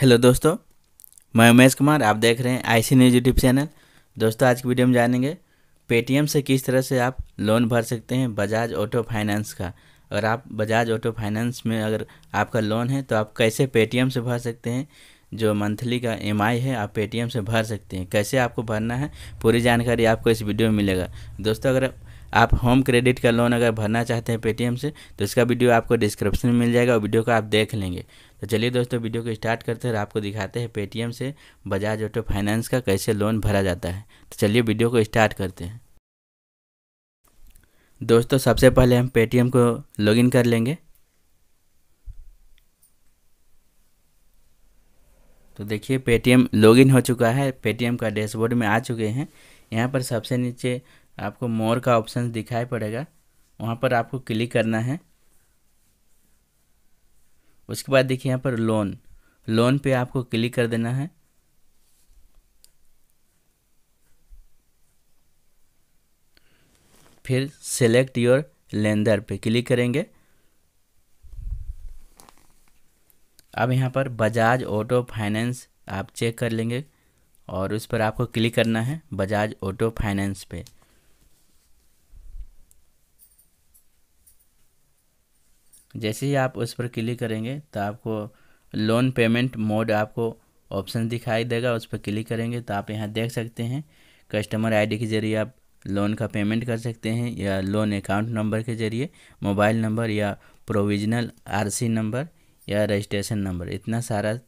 hello दोस्तों मैं उमेश कुमार आप देख रहे हैं आईसी न्यूज़ यूट्यूब चैनल दोस्तों आज की वीडियो में जानेंगे पेटीएम से किस तरह से आप लोन भर सकते हैं बजाज ऑटो फाइनेंस का अगर आप बजाज ऑटो फाइनेंस में अगर आपका लोन है तो आप कैसे पेटीएम से भर सकते हैं जो मंथली का एम है आप पेटीएम से भर सकते हैं कैसे आपको भरना है पूरी जानकारी आपको इस वीडियो में मिलेगा दोस्तों अगर आप होम क्रेडिट का लोन अगर भरना चाहते हैं पेटीएम से तो इसका वीडियो आपको डिस्क्रिप्शन में मिल जाएगा और वीडियो को आप देख लेंगे तो चलिए दोस्तों वीडियो को स्टार्ट करते हैं और आपको दिखाते हैं पेटीएम से बजाज ऑटो फाइनेंस का कैसे लोन भरा जाता है तो चलिए वीडियो को स्टार्ट करते हैं दोस्तों सबसे पहले हम पेटीएम को लॉगिन कर लेंगे तो देखिए पेटीएम लॉगिन हो चुका है पेटीएम का डैशबोर्ड में आ चुके हैं यहाँ पर सबसे नीचे आपको मोर का ऑप्शन दिखाई पड़ेगा वहाँ पर आपको क्लिक करना है उसके बाद देखिए यहाँ पर लोन लोन पे आपको क्लिक कर देना है फिर सेलेक्ट योर लेंदर पे क्लिक करेंगे अब यहाँ पर बजाज ऑटो फाइनेंस आप चेक कर लेंगे और उस पर आपको क्लिक करना है बजाज ऑटो फाइनेंस पे जैसे ही आप उस पर क्लिक करेंगे तो आपको लोन पेमेंट मोड आपको ऑप्शन दिखाई देगा उस पर क्लिक करेंगे तो आप यहाँ देख सकते हैं कस्टमर आईडी के ज़रिए आप लोन का पेमेंट कर सकते हैं या लोन अकाउंट नंबर के ज़रिए मोबाइल नंबर या प्रोविजनल आरसी नंबर या रजिस्ट्रेशन नंबर इतना सारा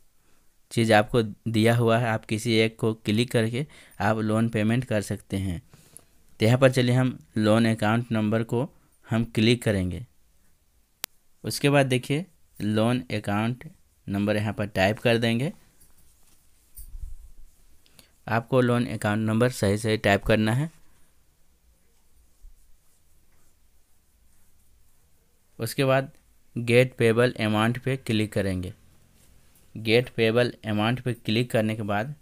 चीज़ आपको दिया हुआ है आप किसी एक को क्लिक करके आप लोन पेमेंट कर सकते हैं तो यहाँ पर चलिए हम लोन अकाउंट नंबर को हम क्लिक करेंगे उसके बाद देखिए लोन अकाउंट नंबर यहाँ पर टाइप कर देंगे आपको लोन अकाउंट नंबर सही सही टाइप करना है उसके बाद गेट पेबल अमाउंट पे क्लिक करेंगे गेट पेबल अमाउंट पे क्लिक करने के बाद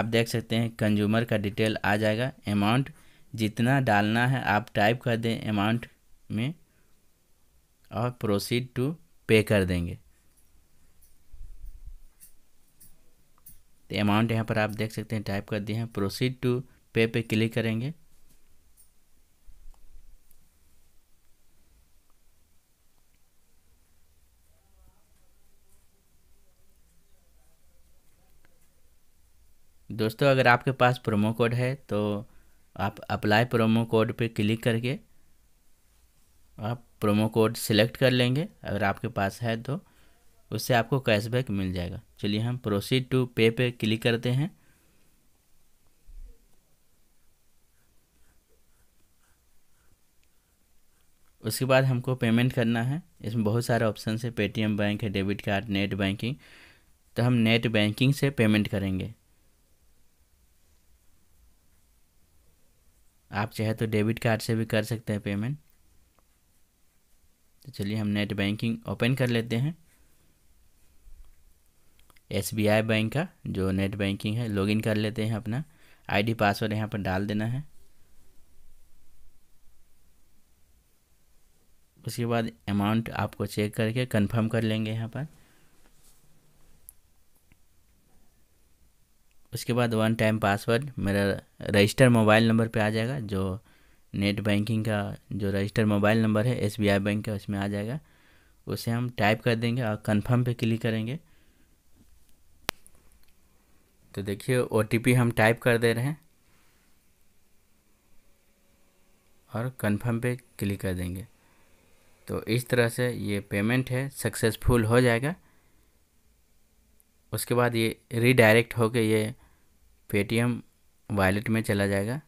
आप देख सकते हैं कंज्यूमर का डिटेल आ जाएगा अमाउंट जितना डालना है आप टाइप कर दें अमाउंट में और प्रोसीड टू पे कर देंगे तो अमाउंट यहाँ पर आप देख सकते हैं टाइप कर दिए हैं प्रोसीड टू पे पे क्लिक करेंगे दोस्तों अगर आपके पास प्रोमो कोड है तो आप अप्लाई प्रोमो कोड पे क्लिक करके आप प्रोमो कोड सिलेक्ट कर लेंगे अगर आपके पास है तो उससे आपको कैशबैक मिल जाएगा चलिए हम प्रोसीड टू पे पे क्लिक करते हैं उसके बाद हमको पेमेंट करना है इसमें बहुत सारे ऑप्शन है पेटीएम बैंक है डेबिट कार्ड नेट बैंकिंग तो हम नेट बैंकिंग से पेमेंट करेंगे आप चाहे तो डेबिट कार्ड से भी कर सकते हैं पेमेंट तो चलिए हम नेट बैंकिंग ओपन कर लेते हैं एस बी आई बैंक का जो नेट बैंकिंग है लॉगिन कर लेते हैं अपना आईडी पासवर्ड यहाँ पर डाल देना है उसके बाद अमाउंट आपको चेक करके कंफर्म कर लेंगे यहाँ पर उसके बाद वन टाइम पासवर्ड मेरा रजिस्टर मोबाइल नंबर पे आ जाएगा जो नेट बैंकिंग का जो रजिस्टर मोबाइल नंबर है एस बैंक का उसमें आ जाएगा उसे हम टाइप कर देंगे और कन्फर्म पे क्लिक करेंगे तो देखिए ओ हम टाइप कर दे रहे हैं और कन्फर्म पे क्लिक कर देंगे तो इस तरह से ये पेमेंट है सक्सेसफुल हो जाएगा उसके बाद ये रिडायरेक्ट होकर ये पेटीएम वॉलेट में चला जाएगा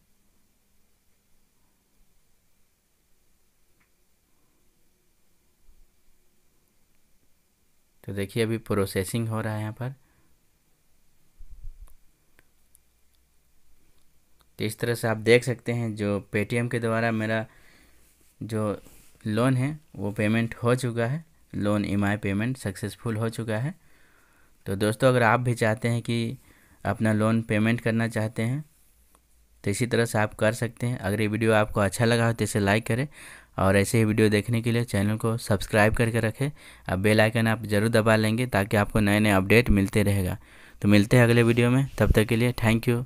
तो देखिए अभी प्रोसेसिंग हो रहा है यहाँ पर तो इस तरह से आप देख सकते हैं जो पेटीएम के द्वारा मेरा जो लोन है वो पेमेंट हो चुका है लोन ई पेमेंट सक्सेसफुल हो चुका है तो दोस्तों अगर आप भी चाहते हैं कि अपना लोन पेमेंट करना चाहते हैं तो इसी तरह से आप कर सकते हैं अगर ये वीडियो आपको अच्छा लगा हो तो इसे लाइक करें और ऐसे ही वीडियो देखने के लिए चैनल को सब्सक्राइब करके रखें अब बेल आइकन आप ज़रूर दबा लेंगे ताकि आपको नए नए अपडेट मिलते रहेगा तो मिलते हैं अगले वीडियो में तब तक के लिए थैंक यू